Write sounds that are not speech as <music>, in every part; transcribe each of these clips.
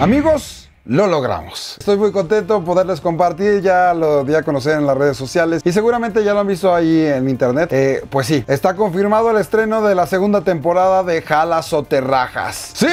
Amigos, lo logramos. Estoy muy contento de poderles compartir, ya lo di a conocer en las redes sociales y seguramente ya lo han visto ahí en internet. Eh, pues sí, está confirmado el estreno de la segunda temporada de Jalas o Terrajas. ¡Sí!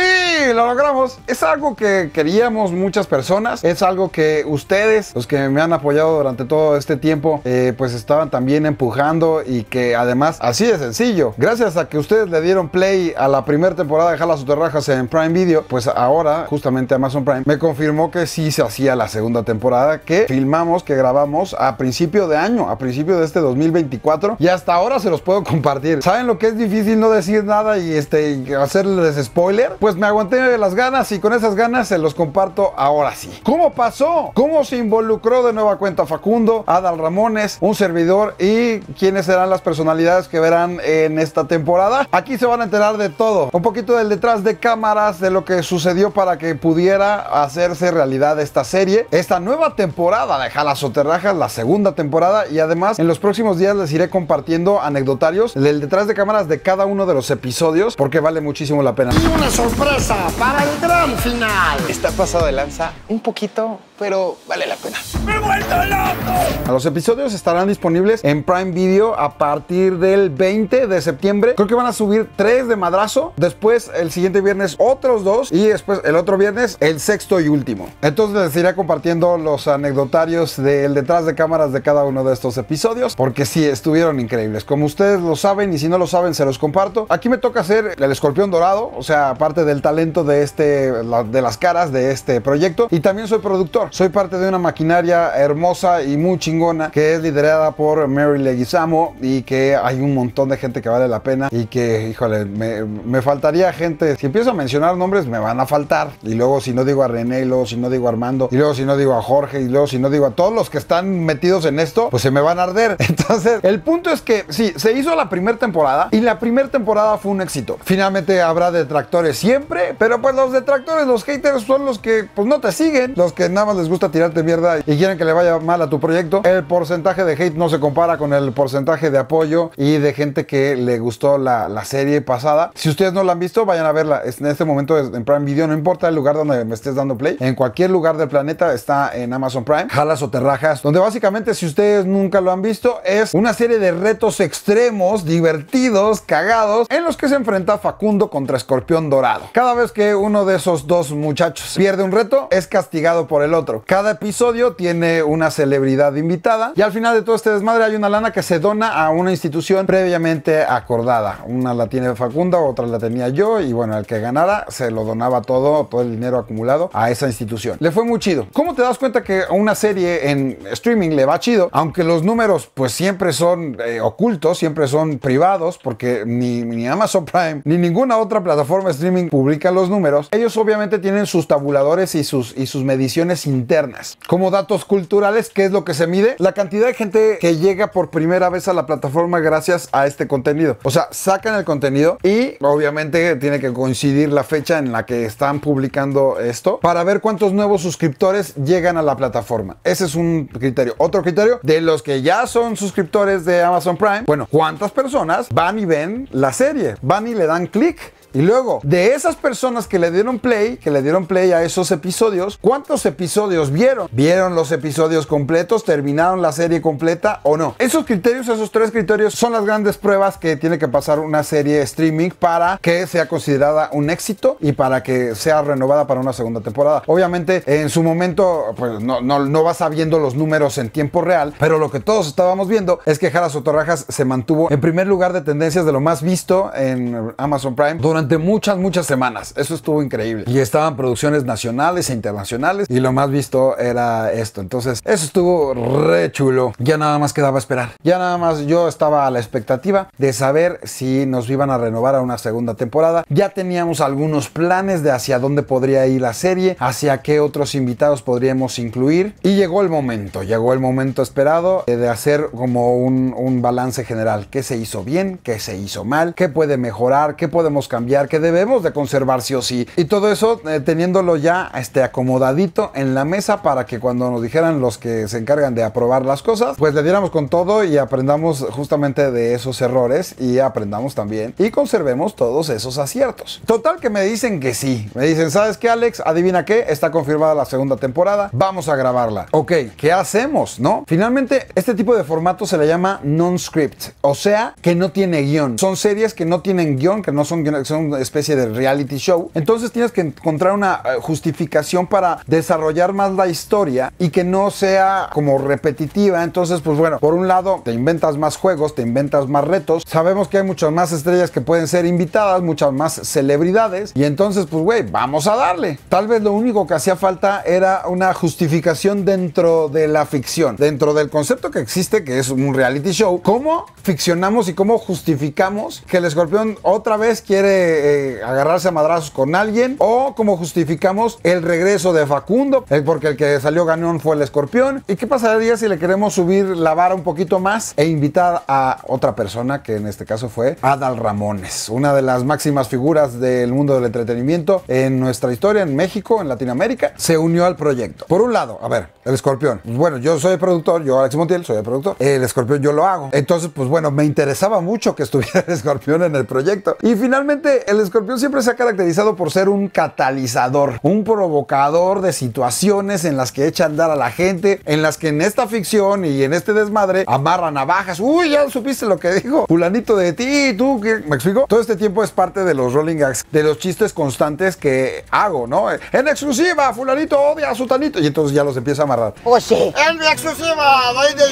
Lo logramos. Es algo que queríamos muchas personas, es algo que ustedes, los que me han apoyado durante todo este tiempo, eh, pues estaban también empujando y que además, así de sencillo, gracias a que ustedes le dieron play a la primera temporada de Jalas o Terrajas en Prime Video, pues ahora justamente Amazon Prime me confirmó afirmó que sí se hacía la segunda temporada que filmamos, que grabamos a principio de año, a principio de este 2024 y hasta ahora se los puedo compartir. ¿Saben lo que es difícil no decir nada y este hacerles spoiler? Pues me aguanté de las ganas y con esas ganas se los comparto ahora sí. ¿Cómo pasó? ¿Cómo se involucró de nueva cuenta Facundo, Adal Ramones, un servidor y quiénes serán las personalidades que verán en esta temporada? Aquí se van a enterar de todo, un poquito del detrás de cámaras, de lo que sucedió para que pudiera hacer hacerse realidad esta serie, esta nueva temporada de Jalas Soterrajas, la segunda temporada y además en los próximos días les iré compartiendo anecdotarios del detrás de cámaras de cada uno de los episodios porque vale muchísimo la pena. Y una sorpresa para el gran final. Esta pasada de lanza un poquito pero vale la pena. ¡Me he vuelto loco! Los episodios estarán disponibles en Prime Video a partir del 20 de septiembre. Creo que van a subir tres de madrazo. Después, el siguiente viernes, otros dos. Y después, el otro viernes, el sexto y último. Entonces, les iré compartiendo los anecdotarios del detrás de cámaras de cada uno de estos episodios. Porque sí, estuvieron increíbles. Como ustedes lo saben, y si no lo saben, se los comparto. Aquí me toca hacer el escorpión dorado. O sea, parte del talento de este, de las caras de este proyecto. Y también soy productor. Soy parte de una maquinaria hermosa y muy chingona que es liderada por Mary Leguizamo y que hay un montón de gente que vale la pena y que, híjole, me, faltaría gente. Si empiezo a mencionar nombres, me van a faltar. Y luego si no digo a René, y luego si no digo a Armando, y luego si no digo a Jorge, y luego si no digo a todos los que están metidos en esto, pues se me van a arder. <laughs> Entonces, el punto es que sí, se hizo la primera temporada y la primera temporada fue un éxito. Finalmente habrá detractores siempre, pero pues los detractores, los haters son los que pues no te siguen, los que nada más les gusta tirarte mierda y quieren que le vaya mal a tu proyecto, el porcentaje de hate no se compara con el porcentaje de apoyo y de gente que le gustó la, la serie pasada. Si ustedes no la han visto, vayan a verla. En este momento en Prime Video, no importa el lugar donde me estés dando play, en cualquier lugar del planeta está en Amazon Prime, Jalas o Terrajas, donde básicamente si ustedes nunca lo han visto, es una serie de retos extremos, divertidos, cagados, en los que se enfrenta Facundo contra Escorpión Dorado. Cada vez que uno de esos dos muchachos pierde un reto, es castigado por el otro. Cada episodio tiene una celebridad invitada y al final de todo este desmadre hay una lana que se dona a una institución previamente acordada. Una la tiene Facunda, otra la tenía yo y bueno, el que ganara se lo donaba todo, todo el dinero acumulado a esa institución. Le fue muy chido. ¿Cómo te das cuenta que a una serie en streaming le va chido? Aunque los números pues siempre son eh, ocultos, siempre son privados porque ni, Amazon Prime ni ninguna otra plataforma de streaming publica los números. Ellos obviamente tienen sus tabuladores y sus, y sus mediciones internas. Como datos culturales, ¿qué es lo que se mide? La cantidad de gente que llega por primera vez a la plataforma gracias a este contenido. O sea, sacan el contenido y obviamente tiene que coincidir la fecha en la que están publicando esto para ver cuántos nuevos suscriptores llegan a la plataforma. Ese es un criterio. Otro criterio, de los que ya son suscriptores de Amazon Prime, bueno, ¿cuántas personas van y ven la serie? Van y le dan clic y luego, de esas personas que le dieron play, que le dieron play a esos episodios, ¿cuántos episodios vieron? ¿Vieron los episodios completos? ¿Terminaron la serie completa o no? Esos criterios, esos tres criterios, son las grandes pruebas que tiene que pasar una serie streaming para que sea considerada un éxito y para que sea renovada para una segunda temporada. Obviamente, en su momento, pues no, no, vas sabiendo los números en tiempo real, pero lo que todos estábamos viendo es que Jara Sotorrajas se mantuvo en primer lugar de tendencias de lo más visto en Amazon Prime durante muchas, muchas semanas. Eso estuvo increíble. Y estaban producciones nacionales e internacionales y lo más visto era esto. Entonces, eso estuvo re chulo. Ya nada más quedaba esperar. Ya nada más yo estaba a la expectativa de saber si nos iban a renovar a una segunda temporada. Ya teníamos algunos planes de hacia dónde podría ir la serie, hacia qué otros invitados podríamos incluir. Y llegó el momento, llegó el momento esperado eh, de hacer como un, un balance general. ¿Qué se hizo bien? ¿Qué se hizo mal? ¿Qué puede mejorar? ¿Qué podemos cambiar? que debemos de conservar sí o sí. Y todo eso eh, teniéndolo ya este, acomodadito en la mesa para que cuando nos dijeran los que se encargan de aprobar las cosas, pues le diéramos con todo y aprendamos justamente de esos errores y aprendamos también y conservemos todos esos aciertos. Total que me dicen que sí. Me dicen, ¿sabes qué, Alex? Adivina qué, está confirmada la segunda temporada, vamos a grabarla. Ok, ¿qué hacemos, no? Finalmente, este tipo de formato se le llama non-script, o sea, que no tiene guión. Son series que no tienen guión, que no son, son una especie de reality show. Entonces tienes que encontrar una eh, justificación para desarrollar más la historia y que no sea como repetitiva. Entonces, pues bueno, por un lado te inventas más juegos, te inventas más retos. Sabemos que hay muchas más estrellas que pueden ser invitadas, muchas más celebridades. Y entonces, pues güey, vamos a darle. Tal vez lo único que hacía falta era una justificación dentro de la ficción, dentro del concepto que existe, que es un reality show. ¿Cómo ficcionamos y cómo justificamos que el escorpión otra vez quiere eh, agarrarse a madrazos con alguien o como justificamos el regreso de Facundo, porque el que salió ganón fue el escorpión. ¿Y qué pasaría si le queremos subir la vara un poquito más e invitar a otra persona, que en este caso fue Adal Ramones, una de las máximas figuras del mundo del entretenimiento en nuestra historia, en México, en Latinoamérica, se unió al proyecto. Por un lado, a ver, el escorpión. Pues bueno, yo soy productor, yo Alex Montiel soy el productor. El escorpión yo lo hago. Entonces, pues bueno, me interesaba mucho que estuviera el escorpión en el proyecto. Y finalmente el escorpión siempre se ha caracterizado por ser un catalizador, un provocador de situaciones en las que echa a andar a la gente, en las que en esta ficción y en este desmadre amarran navajas. Uy, ya supiste lo que dijo fulanito de ti, tú, ¿me explico? Todo este tiempo es parte de los rolling gags, de los chistes constantes que hago, ¿no? En exclusiva, fulanito odia a tanito Y entonces ya los empieza a amarrar. Pues sí. En exclusiva, doy de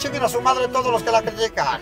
dice que a su madre todos los que la critican.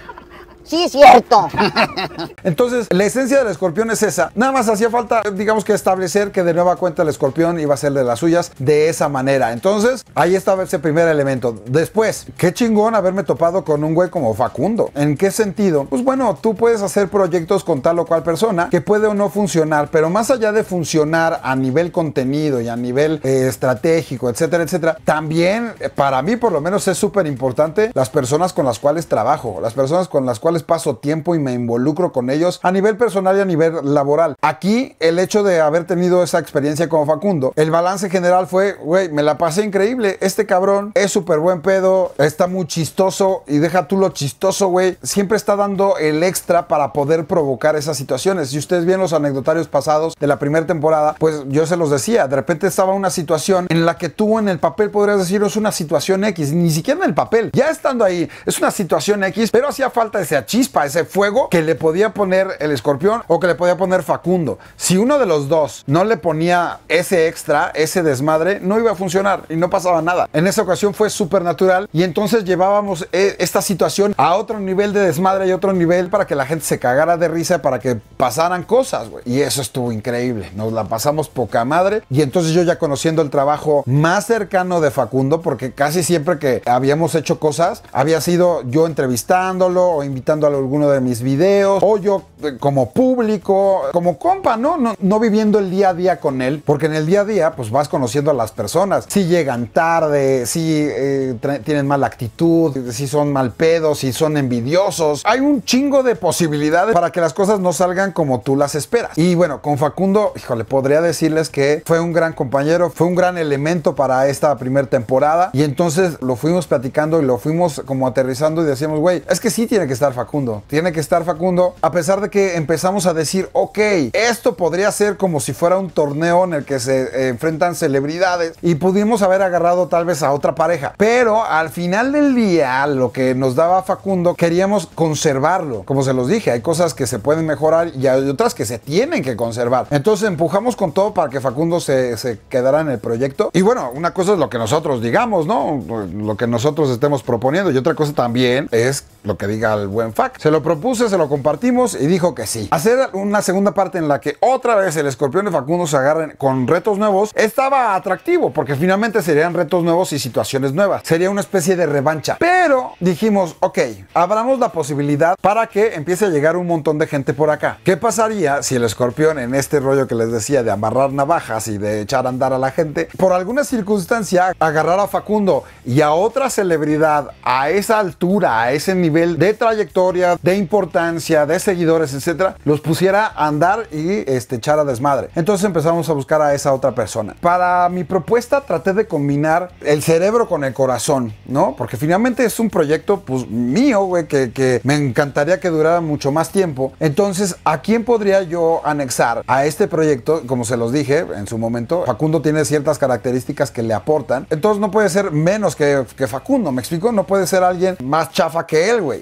Sí, es cierto. <laughs> Entonces, la esencia del escorpión es esa. Nada más hacía falta, digamos que establecer que de nueva cuenta el escorpión iba a ser de las suyas de esa manera. Entonces, ahí estaba ese primer elemento. Después, qué chingón haberme topado con un güey como Facundo. ¿En qué sentido? Pues bueno, tú puedes hacer proyectos con tal o cual persona que puede o no funcionar, pero más allá de funcionar a nivel contenido y a nivel eh, estratégico, etcétera, etcétera, también eh, para mí por lo menos es súper importante las personas con las cuales trabajo, las personas con las cuales les paso tiempo y me involucro con ellos a nivel personal y a nivel laboral. Aquí el hecho de haber tenido esa experiencia con Facundo, el balance general fue, güey, me la pasé increíble. Este cabrón es súper buen pedo, está muy chistoso y deja tú lo chistoso, güey. Siempre está dando el extra para poder provocar esas situaciones. Si ustedes vieron los anecdotarios pasados de la primera temporada, pues yo se los decía, de repente estaba una situación en la que tú en el papel podrías decir, una situación X, ni siquiera en el papel. Ya estando ahí, es una situación X, pero hacía falta ese chispa, ese fuego que le podía poner el escorpión o que le podía poner Facundo. Si uno de los dos no le ponía ese extra, ese desmadre, no iba a funcionar y no pasaba nada. En esa ocasión fue supernatural y entonces llevábamos eh, esta situación a otro nivel de desmadre y otro nivel para que la gente se cagara de risa, para que pasaran cosas, güey. Y eso estuvo increíble. Nos la pasamos poca madre y entonces yo ya conociendo el trabajo más cercano de Facundo, porque casi siempre que habíamos hecho cosas, había sido yo entrevistándolo o invitando a alguno de mis videos, o yo eh, como público, como compa, ¿no? ¿no? No viviendo el día a día con él, porque en el día a día pues vas conociendo a las personas, si llegan tarde, si eh, tienen mala actitud, si son mal pedos, si son envidiosos, hay un chingo de posibilidades para que las cosas no salgan como tú las esperas. Y bueno, con Facundo, híjole, podría decirles que fue un gran compañero, fue un gran elemento para esta primera temporada y entonces lo fuimos platicando y lo fuimos como aterrizando y decíamos, güey, es que sí tiene que estar Facundo Facundo. Tiene que estar Facundo, a pesar de que empezamos a decir, ok, esto podría ser como si fuera un torneo en el que se eh, enfrentan celebridades y pudimos haber agarrado tal vez a otra pareja. Pero al final del día, lo que nos daba Facundo, queríamos conservarlo. Como se los dije, hay cosas que se pueden mejorar y hay otras que se tienen que conservar. Entonces empujamos con todo para que Facundo se, se quedara en el proyecto. Y bueno, una cosa es lo que nosotros digamos, ¿no? Lo que nosotros estemos proponiendo. Y otra cosa también es lo que diga el buen Fact. Se lo propuse, se lo compartimos y dijo que sí. Hacer una segunda parte en la que otra vez el escorpión y Facundo se agarren con retos nuevos estaba atractivo porque finalmente serían retos nuevos y situaciones nuevas. Sería una especie de revancha. Pero dijimos, ok, abramos la posibilidad para que empiece a llegar un montón de gente por acá. ¿Qué pasaría si el escorpión en este rollo que les decía de amarrar navajas y de echar a andar a la gente, por alguna circunstancia agarrar a Facundo y a otra celebridad a esa altura, a ese nivel de trayectoria, de importancia, de seguidores, etcétera, los pusiera a andar y este, echar a desmadre. Entonces empezamos a buscar a esa otra persona. Para mi propuesta traté de combinar el cerebro con el corazón, ¿no? Porque finalmente es un proyecto, pues, mío, güey, que, me encantaría que durara mucho más tiempo. Entonces, ¿a quién podría yo anexar a este proyecto? Como se los dije en su momento, Facundo tiene ciertas características que le aportan. Entonces, no puede ser menos que, Facundo, ¿me explico? No puede ser alguien más chafa que él, güey.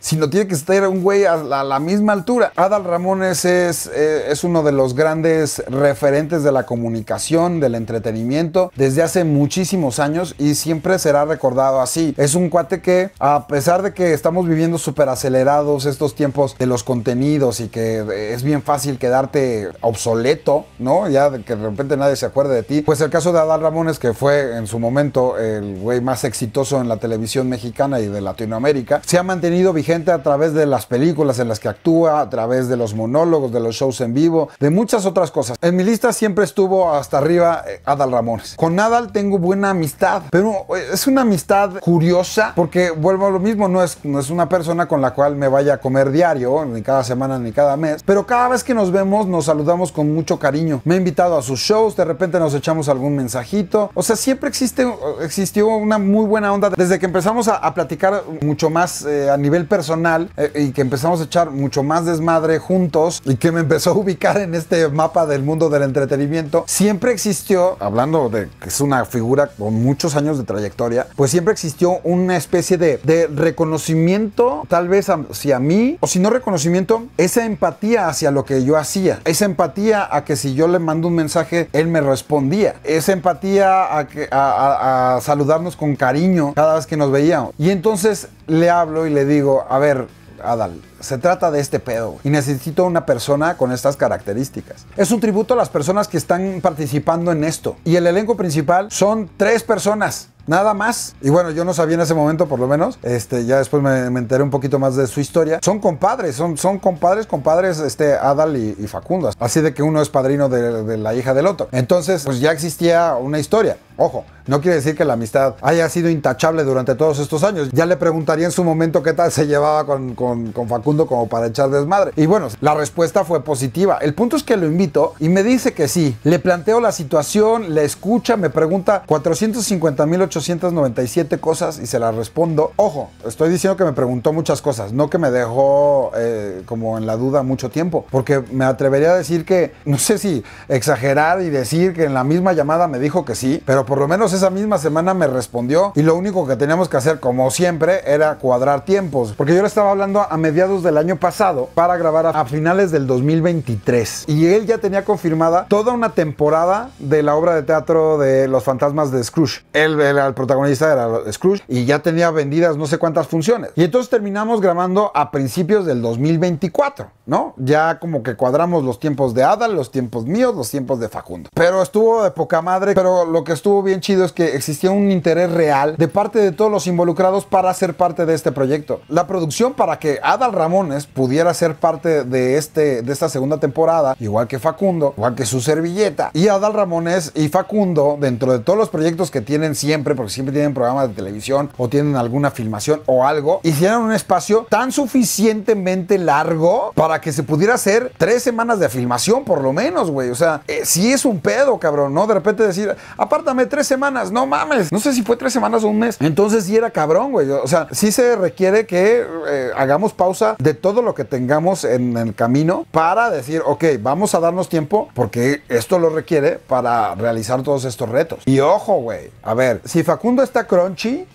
<laughs> sino tiene que estar un güey a la, misma altura. Adal Ramones es, eh, es uno de los grandes referentes de la comunicación, del entretenimiento, desde hace muchísimos años y siempre será recordado así. Es un cuate que, a pesar de que estamos viviendo súper acelerados estos tiempos de los contenidos y que eh, es bien fácil quedarte obsoleto, ¿no? Ya que de repente nadie se acuerde de ti. Pues el caso de Adal Ramones, que fue en su momento el güey más exitoso en la televisión mexicana y de Latinoamérica, se ha mantenido vigente a través de las películas en las que actúa, a través de los monólogos, de los shows en vivo, de muchas otras cosas. En mi lista siempre estuvo hasta arriba eh, Adal Ramones. Con Adal tengo buena amistad, pero eh, es una amistad curiosa porque vuelvo a lo mismo, no es, no es una persona con la cual me vaya a comer diario, ni cada semana, ni cada mes, pero cada vez que nos vemos nos saludamos con mucho cariño. Me ha invitado a sus shows, de repente nos echamos algún mensajito, o sea, siempre existe, existió una muy buena onda desde que empezamos a, platicar mucho más eh, a nivel personal eh, y que empezamos a echar mucho más desmadre juntos y que me empezó a ubicar en este mapa del mundo del entretenimiento, siempre existió, hablando de que es una figura con muchos años de trayectoria, pues siempre existió una especie de, reconocimiento, tal vez hacia mí, o si no reconocimiento, esa empatía hacia lo que yo hacía, esa empatía a que si yo le mando un mensaje, él me respondía, esa empatía a, a saludarnos con cariño cada vez que nos veíamos. Y entonces le hablo y le digo, a ver, Adal, se trata de este pedo y necesito una persona con estas características. Es un tributo a las personas que están participando en esto. Y el elenco principal son tres personas. Nada más. Y bueno, yo no sabía en ese momento, por lo menos. Este, ya después me, enteré un poquito más de su historia. Son compadres, son, son compadres, compadres, este, Adal y, Facundas, Así de que uno es padrino de, de la hija del otro. Entonces, pues ya existía una historia. Ojo, no quiere decir que la amistad haya sido intachable durante todos estos años. Ya le preguntaría en su momento qué tal se llevaba con, con Facundo como para echar desmadre. Y bueno, la respuesta fue positiva. El punto es que lo invito y me dice que sí. Le planteo la situación, le escucha, me pregunta 450.897 cosas y se las respondo. Ojo, estoy diciendo que me preguntó muchas cosas, no que me dejó eh, como en la duda mucho tiempo, porque me atrevería a decir que, no sé si exagerar y decir que en la misma llamada me dijo que sí, pero por lo menos esa misma semana me respondió y lo único que teníamos que hacer, como siempre, era cuadrar tiempos. Porque yo le estaba hablando a mediados del año pasado para grabar a, finales del 2023. Y él ya tenía confirmada toda una temporada de la obra de teatro de Los Fantasmas de Scrooge. Él era el protagonista, era Scrooge, y ya tenía vendidas no sé cuántas funciones. Y entonces terminamos grabando a principios del 2024, ¿no? Ya como que cuadramos los tiempos de Ada, los tiempos míos, los tiempos de Facundo. Pero estuvo de poca madre, pero lo que estuvo bien chido es que existía un interés real de parte de todos los involucrados para ser parte de este proyecto. La producción para que Adal Ramones pudiera ser parte de, este, de esta segunda temporada, igual que Facundo, igual que su servilleta. Y Adal Ramones y Facundo, dentro de todos los proyectos que tienen siempre, porque siempre tienen programas de televisión o tienen alguna filmación o algo, hicieron un espacio tan suficientemente largo para que se pudiera hacer tres semanas de filmación, por lo menos, güey. O sea, eh, si es un pedo, cabrón, ¿no? De repente decir, apártame tres semanas. No mames. No sé si fue tres semanas o un mes. Entonces sí era cabrón, güey. O sea, sí se requiere que eh, hagamos pausa de todo lo que tengamos en el camino para decir, ok, vamos a darnos tiempo porque esto lo requiere para realizar todos estos retos. Y ojo, güey. A ver, si Facundo está crunchy,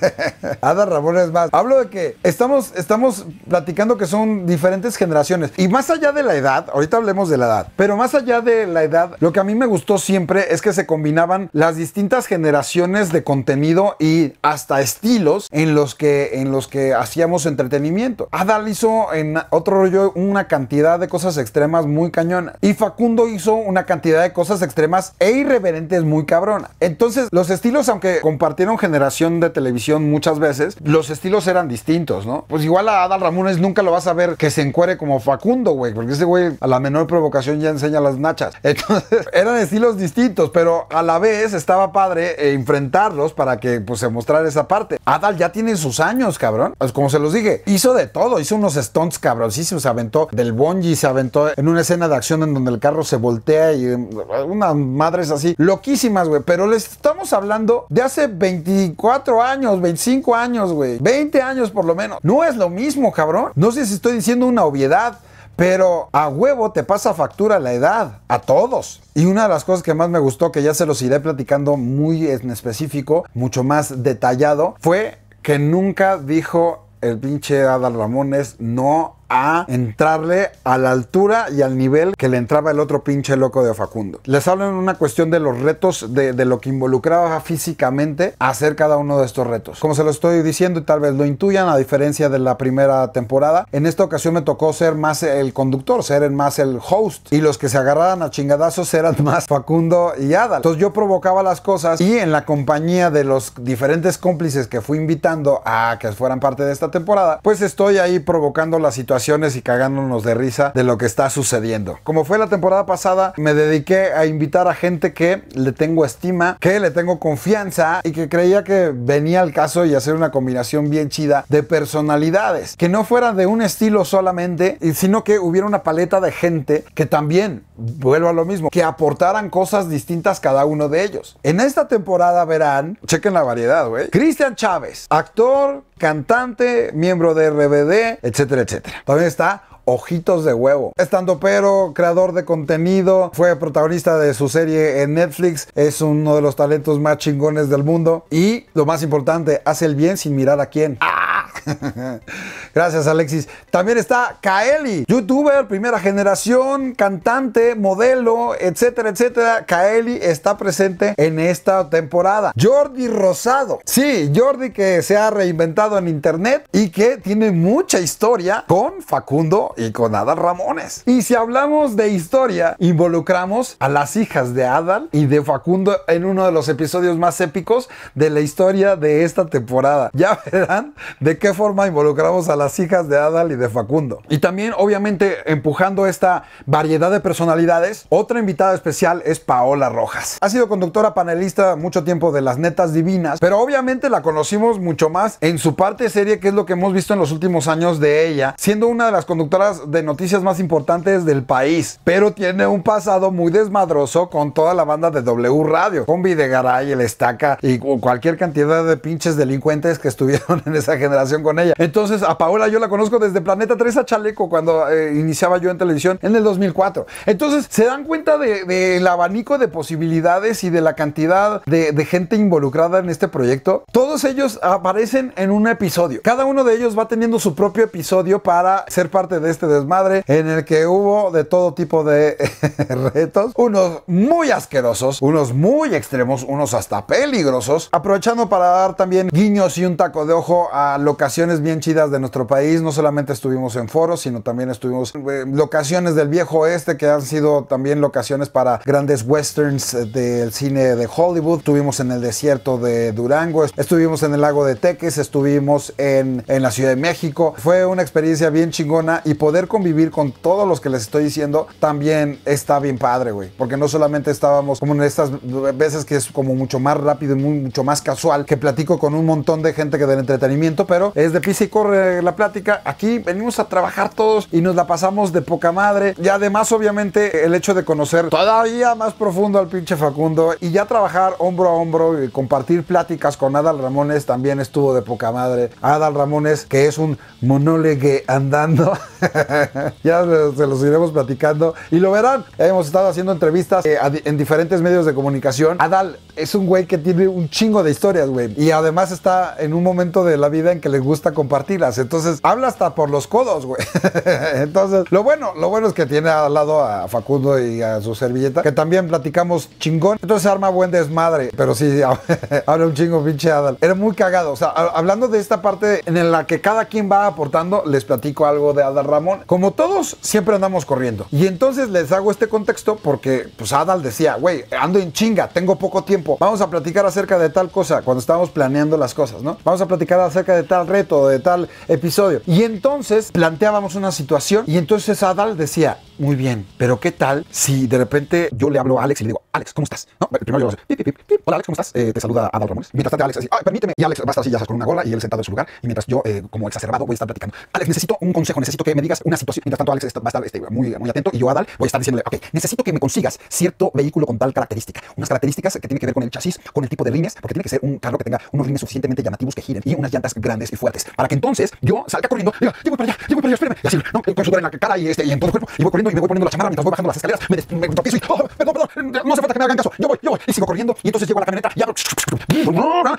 <laughs> Ada Ramón es más. Hablo de que estamos, estamos platicando que son diferentes generaciones. Y más allá de la edad, ahorita hablemos de la edad, pero más allá de la edad, lo que a mí me gustó siempre es que se combinaban las distintas generaciones de contenido y hasta estilos en los que, en los que hacíamos entretenimiento. Adal hizo en otro rollo una cantidad de cosas extremas muy cañona. Y Facundo hizo una cantidad de cosas extremas e irreverentes muy cabrona. Entonces, los estilos, aunque compartieron generación de televisión muchas veces, los estilos eran distintos, ¿no? Pues igual a Adal Ramones nunca lo vas a ver que se encuere como Facundo, güey, porque ese güey a la menor provocación ya enseña las nachas. <laughs> Entonces, eran estilos distintos, pero a la vez estaba padre eh, enfrentarlos para que pues se mostrara esa parte. Adal ya tiene sus años, cabrón. Pues como se los dije, hizo de todo, hizo unos stunts cabroncísimos, se aventó del bungee, se aventó en una escena de acción en donde el carro se voltea y mm, unas madres así, loquísimas, güey, pero les estamos hablando de hace 24 años, 25 años, güey. 20 años por lo menos. No es lo mismo, cabrón. No sé si estoy diciendo una obviedad. Pero a huevo te pasa factura la edad, a todos. Y una de las cosas que más me gustó, que ya se los iré platicando muy en específico, mucho más detallado, fue que nunca dijo el pinche Adal Ramones no a entrarle a la altura y al nivel que le entraba el otro pinche loco de Facundo. Les hablo en una cuestión de los retos, de, lo que involucraba físicamente hacer cada uno de estos retos. Como se lo estoy diciendo y tal vez lo intuyan, a diferencia de la primera temporada, en esta ocasión me tocó ser más el conductor, ser más el host y los que se agarraran a chingadazos eran más Facundo y Adal. Entonces yo provocaba las cosas y en la compañía de los diferentes cómplices que fui invitando a que fueran parte de esta temporada, pues estoy ahí provocando la situación y cagándonos de risa de lo que está sucediendo. Como fue la temporada pasada, me dediqué a invitar a gente que le tengo estima, que le tengo confianza y que creía que venía al caso y hacer una combinación bien chida de personalidades, que no fuera de un estilo solamente, sino que hubiera una paleta de gente que también, vuelvo a lo mismo, que aportaran cosas distintas cada uno de ellos. En esta temporada verán, chequen la variedad, güey. Cristian Chávez, actor, cantante, miembro de RBD, etcétera, etcétera. También está Ojitos de Huevo. Estando pero, creador de contenido, fue protagonista de su serie en Netflix, es uno de los talentos más chingones del mundo y, lo más importante, hace el bien sin mirar a quién. Ah. <laughs> Gracias, Alexis. También está Kaeli, youtuber, primera generación, cantante, modelo, etcétera, etcétera. Kaeli está presente en esta temporada. Jordi Rosado. Sí, Jordi que se ha reinventado en internet y que tiene mucha historia con Facundo y con Adal Ramones. Y si hablamos de historia, involucramos a las hijas de Adal y de Facundo en uno de los episodios más épicos de la historia de esta temporada. Ya verán de qué forma involucramos a las hijas de Adal y de Facundo. Y también, obviamente, empujando esta variedad de personalidades, otra invitada especial es Paola Rojas. Ha sido conductora panelista mucho tiempo de Las Netas Divinas, pero obviamente la conocimos mucho más en su parte serie, que es lo que hemos visto en los últimos años de ella, siendo una de las conductoras de noticias más importantes del país, pero tiene un pasado muy desmadroso con toda la banda de W Radio, con Videgaray, El Estaca y cualquier cantidad de pinches delincuentes que estuvieron <laughs> en esa generación con ella. Entonces, a ahora yo la conozco desde Planeta 3 a Chaleco, cuando eh, iniciaba yo en televisión en el 2004. Entonces, se dan cuenta del abanico de posibilidades y de la cantidad de, gente involucrada en este proyecto. Todos ellos aparecen en un episodio. Cada uno de ellos va teniendo su propio episodio para ser parte de este desmadre en el que hubo de todo tipo de <laughs> retos. Unos muy asquerosos, unos muy extremos, unos hasta peligrosos. Aprovechando para dar también guiños y un taco de ojo a locaciones bien chidas de nuestro país. No solamente estuvimos en foros, sino también estuvimos en eh, locaciones del viejo oeste que han sido también locaciones para grandes westerns eh, del cine de Hollywood. Estuvimos en el desierto de Durango, estuvimos en el lago de Teques, estuvimos en, en la Ciudad de México. Fue una experiencia bien chingona y poder convivir con todos los que les estoy diciendo también está bien padre, güey. Porque no solamente estábamos como en estas veces que es como mucho más rápido y mucho más casual, que platico con un montón de gente que del entretenimiento, pero es de pisa y corre la plática. Aquí venimos a trabajar todos y nos la pasamos de poca madre. Y además, obviamente, el hecho de conocer todavía más profundo al pinche Facundo y ya trabajar hombro a hombro y compartir pláticas con Adal Ramones también estuvo de poca madre. Adal Ramones, que es un monólegue andando. <laughs> ya se los iremos platicando y lo verán. Hemos estado haciendo entrevistas eh, en diferentes medios de comunicación. Adal es un güey que tiene un chingo de historias, güey. Y además está en un momento de la vida en que le gusta compartirlas. Entonces, habla hasta por los codos, güey. <laughs> Entonces, lo bueno, lo bueno es que tiene al lado a Facundo y a su servilleta, que también platicamos chingón. Entonces, arma buen desmadre. Pero sí, <laughs> habla un chingo, pinche Adal. Era muy cagado. O sea, hablando de esta parte en la que cada quien va aportando, les platico algo de Adal Ramón. Como todos, siempre andamos corriendo. Y entonces les hago este contexto porque, pues, Adal decía, güey, ando en chinga, tengo poco tiempo Vamos a platicar acerca de tal cosa cuando estábamos planeando las cosas, ¿no? Vamos a platicar acerca de tal reto, de tal episodio. Y entonces planteábamos una situación y entonces Adal decía, muy bien, pero ¿qué tal si de repente yo le hablo a Alex y le digo, Alex, ¿cómo estás? No, primero yo le digo, Hola, Alex, ¿cómo estás? Eh, te saluda Adal Ramones. Mientras tanto, Alex así, permíteme. Y Alex va a estar así, ya con una gola y él sentado en su lugar. Y mientras yo, eh, como exacerbado, voy a estar platicando. Alex, necesito un consejo, necesito que me digas una situación. Mientras tanto, Alex está, va a estar este, muy, muy atento y yo, Adal, voy a estar diciéndole, ok, necesito que me consigas cierto vehículo con tal característica. Unas características que tienen que ver con el chasis, con el tipo de líneas, porque tiene que ser un carro que tenga unos líneas suficientemente llamativos que giren y unas llantas grandes y fuertes. Para que entonces yo salga corriendo, diga, llevo para allá, para allá, espérame. Y así, no, con su en la cara y, este, y en todo el cuerpo, y me voy poniendo la chamarra mientras voy bajando las escaleras, me, y, oh, perdón, perdón, eh, no se falta que me hagan caso, yo voy, yo voy, y sigo corriendo, y entonces llego a la camioneta, y abro,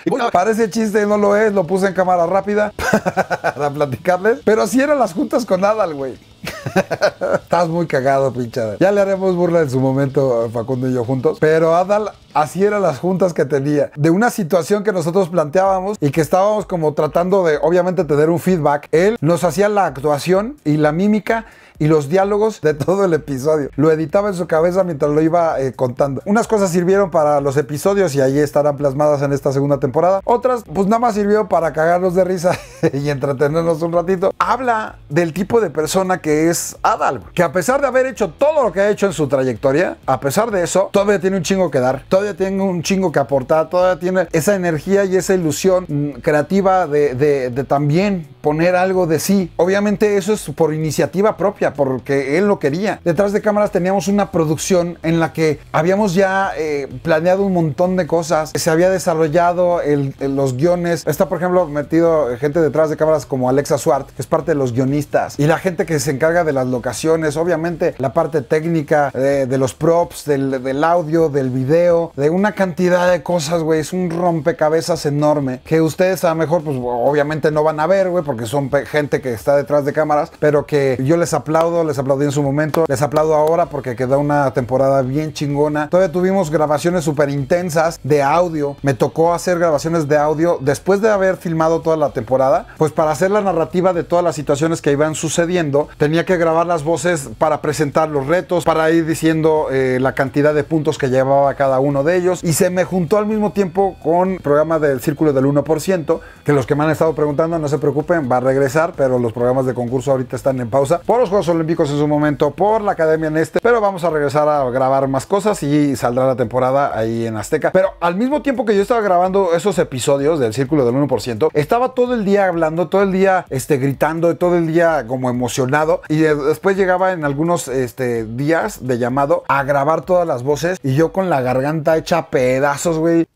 y voy a... Parece chiste no lo es, lo puse en cámara rápida <laughs> para platicarles, pero así eran las juntas con Adal, güey. <laughs> Estás muy cagado, pinchada. Ya le haremos burla en su momento, Facundo y yo juntos. Pero Adal, así era las juntas que tenía. De una situación que nosotros planteábamos y que estábamos como tratando de, obviamente, tener un feedback. Él nos hacía la actuación y la mímica y los diálogos de todo el episodio. Lo editaba en su cabeza mientras lo iba eh, contando. Unas cosas sirvieron para los episodios y ahí estarán plasmadas en esta segunda temporada. Otras, pues nada más sirvió para cagarnos de risa <laughs> y entretenernos un ratito. Habla del tipo de persona que que es Adal, que a pesar de haber hecho todo lo que ha hecho en su trayectoria, a pesar de eso, todavía tiene un chingo que dar, todavía tiene un chingo que aportar, todavía tiene esa energía y esa ilusión mm, creativa de, también poner algo de sí. Obviamente eso es por iniciativa propia, porque él lo quería. Detrás de cámaras teníamos una producción en la que habíamos ya eh, planeado un montón de cosas, se había desarrollado los guiones. Está, por ejemplo, metido gente detrás de cámaras como Alexa Swart, que es parte de los guionistas, y la gente que se carga de las locaciones, obviamente la parte técnica eh, de, los props, del, audio, del video, de una cantidad de cosas, güey. Es un rompecabezas enorme que ustedes a lo mejor, pues obviamente no van a ver, güey, porque son gente que está detrás de cámaras, pero que yo les aplaudo, les aplaudí en su momento, les aplaudo ahora porque quedó una temporada bien chingona. Todavía tuvimos grabaciones súper intensas de audio. Me tocó hacer grabaciones de audio después de haber filmado toda la temporada, pues para hacer la narrativa de todas las situaciones que iban sucediendo tenía que grabar las voces para presentar los retos, para ir diciendo eh, la cantidad de puntos que llevaba cada uno de ellos. Y se me juntó al mismo tiempo con el programa del Círculo del 1%, que los que me han estado preguntando, no se preocupen, va a regresar, pero los programas de concurso ahorita están en pausa por los Juegos Olímpicos en su momento, por la Academia en este, pero vamos a regresar a grabar más cosas y saldrá la temporada ahí en Azteca. Pero al mismo tiempo que yo estaba grabando esos episodios del Círculo del 1%, estaba todo el día hablando, todo el día este, gritando, todo el día como emocionado y después llegaba en algunos este, días de llamado a grabar todas las voces y yo con la garganta hecha pedazos, güey.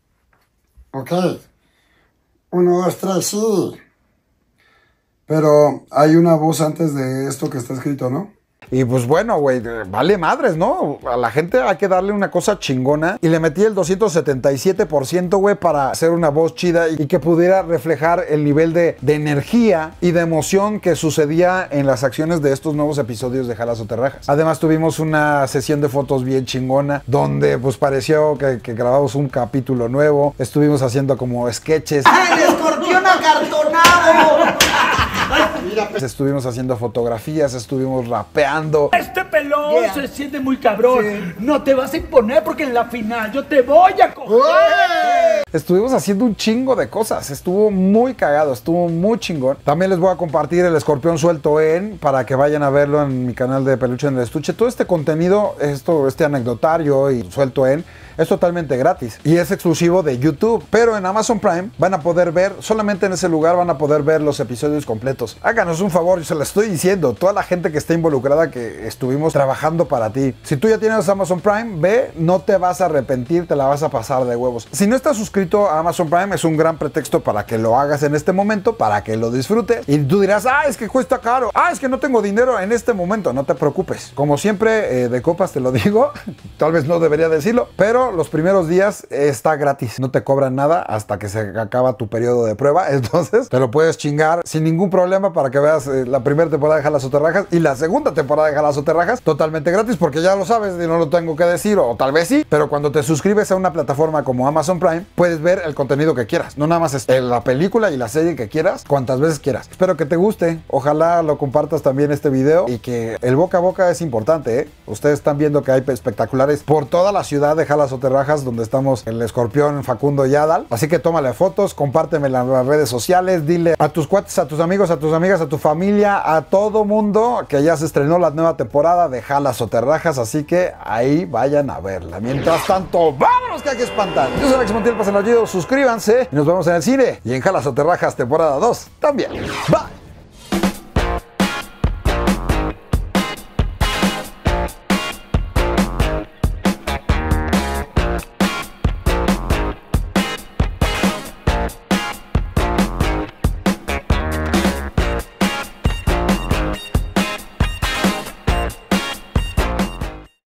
Ok. Uno, dos, tres, sí. Pero hay una voz antes de esto que está escrito, ¿no? Y pues bueno, güey, vale madres, ¿no? A la gente hay que darle una cosa chingona. Y le metí el 277%, güey, para hacer una voz chida y que pudiera reflejar el nivel de, energía y de emoción que sucedía en las acciones de estos nuevos episodios de Jalas Terrajas. Además, tuvimos una sesión de fotos bien chingona, donde pues pareció que, grabamos un capítulo nuevo. Estuvimos haciendo como sketches. ¡El escorpión acartonado! Pues, estuvimos haciendo fotografías, estuvimos rapeando. Este pelón se siente muy cabrón. No te vas a imponer porque en la final yo te voy a coger. Estuvimos haciendo un chingo de cosas. Estuvo muy cagado, estuvo muy chingón. También les voy a compartir el escorpión suelto en para que vayan a verlo en mi canal de Peluche en el Estuche. Todo este contenido, esto, este anecdotario y suelto en es totalmente gratis y es exclusivo de YouTube. Pero en Amazon Prime van a poder ver, solamente en ese lugar van a poder ver los episodios completos. Háganos un favor, yo se lo estoy diciendo, toda la gente que está involucrada que estuvimos trabajando para ti. Si tú ya tienes Amazon Prime, ve, no te vas a arrepentir, te la vas a pasar de huevos. Si no estás suscrito a Amazon Prime, es un gran pretexto para que lo hagas en este momento, para que lo disfrutes. Y tú dirás, ah, es que cuesta caro, ah, es que no tengo dinero en este momento, no te preocupes. Como siempre, eh, de copas te lo <laughs> digo, tal vez no debería decirlo, pero los primeros días está gratis. No te cobran nada hasta que se acaba tu periodo de prueba. <laughs> Entonces te lo puedes chingar sin ningún problema para que veas eh, la primera temporada de Jalas Soterrajas y la segunda temporada de Jalas Soterrajas totalmente gratis porque ya lo sabes y no lo tengo que decir o tal vez sí. Pero cuando te suscribes a una plataforma como Amazon Prime puedes ver el contenido que quieras. No nada más es eh, la película y la serie que quieras cuantas veces quieras. Espero que te guste. Ojalá lo compartas también este video y que el boca a boca es importante. ¿eh? Ustedes están viendo que hay espectaculares por toda la ciudad de Jalas Soterrajas, donde estamos el escorpión Facundo Yadal. Así que tómale fotos, compárteme en las redes sociales, dile a tus cuates, a tus amigos, a tus amigas, a tu familia, a todo mundo que ya se estrenó la nueva temporada de Jalas Soterrajas así que ahí vayan a verla. Mientras tanto, vámonos que hay que espantar. Yo soy Alex Montiel, pasen el suscríbanse y nos vemos en el cine y en Jalas Soterrajas temporada 2 también. va